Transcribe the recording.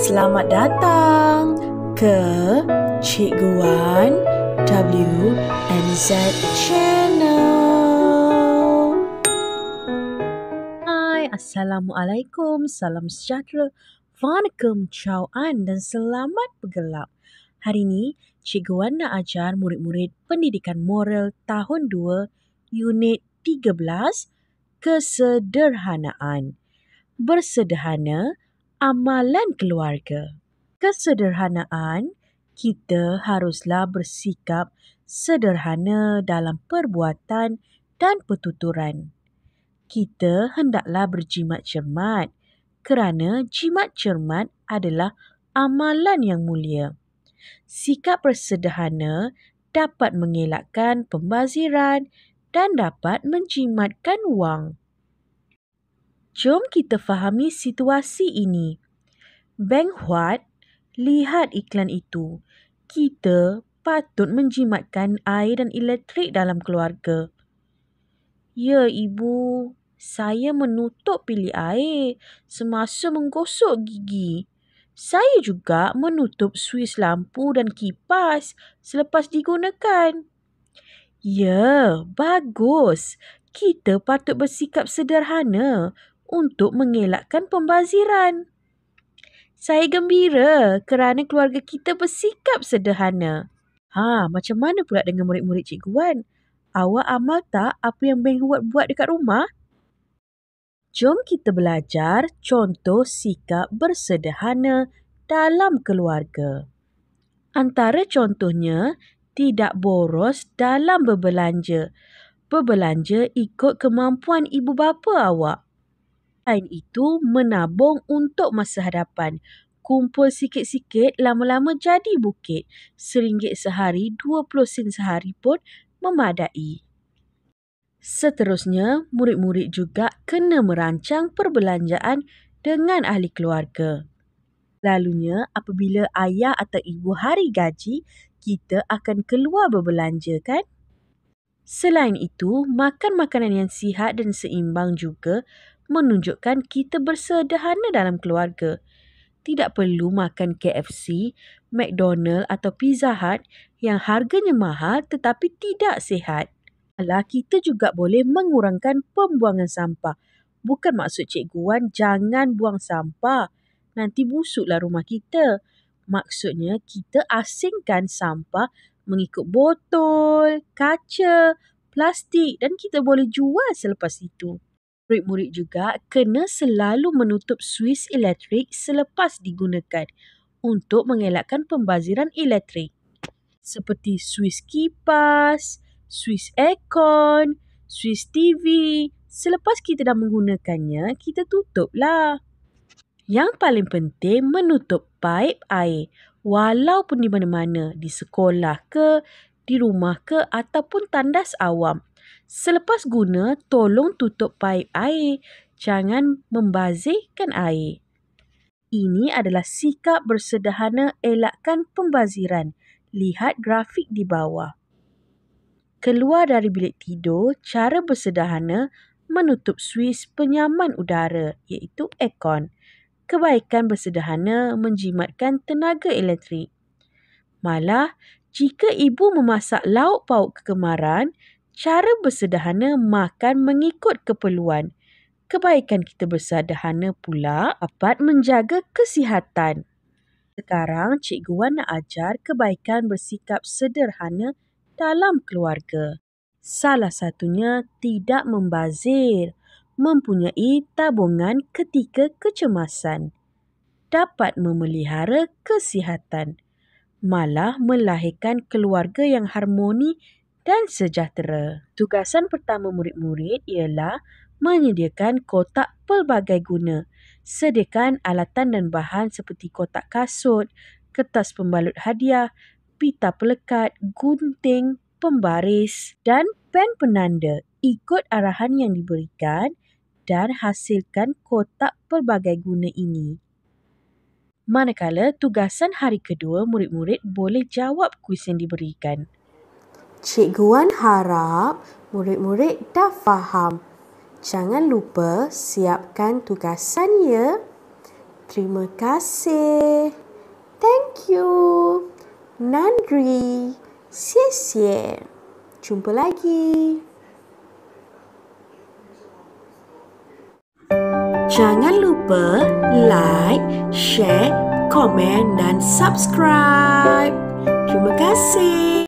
Selamat datang ke Cikgu Wan WMZ Channel. Hai, Assalamualaikum, Salam Sejahtera, Vanakum, Ciao An dan Selamat Bergelap. Hari ini, Cikgu Wan nak ajar murid-murid pendidikan moral tahun 2, unit 13, Kesederhanaan. Bersederhana, amalan keluarga. Kesederhanaan, kita haruslah bersikap sederhana dalam perbuatan dan pertuturan. Kita hendaklah berjimat cermat kerana jimat cermat adalah amalan yang mulia. Sikap bersederhana dapat mengelakkan pembaziran dan dapat menjimatkan wang. Jom kita fahami situasi ini. Bank Huat, lihat iklan itu. Kita patut menjimatkan air dan elektrik dalam keluarga. Ya, Ibu. Saya menutup pilih air semasa menggosok gigi. Saya juga menutup suis lampu dan kipas selepas digunakan. Ya, bagus. Kita patut bersikap sederhana untuk mengelakkan pembaziran. Saya gembira kerana keluarga kita bersikap sederhana. Ha, macam mana pula dengan murid-murid Cikgu Wan? Awak amal tak apa yang Beng Huat buat dekat rumah? Jom kita belajar contoh sikap bersederhana dalam keluarga. Antara contohnya, tidak boros dalam berbelanja. Berbelanja ikut kemampuan ibu bapa awak. PRN itu menabung untuk masa hadapan. Kumpul sikit-sikit lama-lama jadi bukit. Seringgit sehari 20 sen sehari pun memadai. Seterusnya, murid-murid juga kena merancang perbelanjaan dengan ahli keluarga. Lalunya, apabila ayah atau ibu hari gaji, kita akan keluar berbelanja kan? Selain itu, makan makanan yang sihat dan seimbang juga menunjukkan kita bersederhana dalam keluarga. Tidak perlu makan KFC, McDonald atau Pizza Hut yang harganya mahal tetapi tidak sihat. Alah kita juga boleh mengurangkan pembuangan sampah. Bukan maksud Cikgu Wan jangan buang sampah. Nanti busuklah rumah kita. Maksudnya kita asingkan sampah mengikut botol, kaca, plastik dan kita boleh jual selepas itu murid-murid juga kena selalu menutup suis elektrik selepas digunakan untuk mengelakkan pembaziran elektrik. Seperti suis kipas, suis aircon, suis TV. Selepas kita dah menggunakannya, kita tutuplah. Yang paling penting menutup paip air walaupun di mana-mana, di sekolah ke, di rumah ke ataupun tandas awam Selepas guna, tolong tutup paip air. Jangan membazirkan air. Ini adalah sikap bersederhana elakkan pembaziran. Lihat grafik di bawah. Keluar dari bilik tidur, cara bersederhana menutup suis penyaman udara iaitu aircon. Kebaikan bersederhana menjimatkan tenaga elektrik. Malah, jika ibu memasak lauk pauk kegemaran, cara bersederhana makan mengikut keperluan. Kebaikan kita bersederhana pula dapat menjaga kesihatan. Sekarang cikgu Wan nak ajar kebaikan bersikap sederhana dalam keluarga. Salah satunya tidak membazir, mempunyai tabungan ketika kecemasan, dapat memelihara kesihatan, malah melahirkan keluarga yang harmoni dan sejahtera. Tugasan pertama murid-murid ialah menyediakan kotak pelbagai guna. Sediakan alatan dan bahan seperti kotak kasut, kertas pembalut hadiah, pita pelekat, gunting, pembaris dan pen penanda. Ikut arahan yang diberikan dan hasilkan kotak pelbagai guna ini. Manakala tugasan hari kedua, murid-murid boleh jawab kuis yang diberikan. Cikgu Wan harap murid-murid dah faham. Jangan lupa siapkan tugasan ya. Terima kasih. Thank you. Nandri. Sia-sia. Jumpa lagi. Jangan lupa like, share, komen dan subscribe. Terima kasih.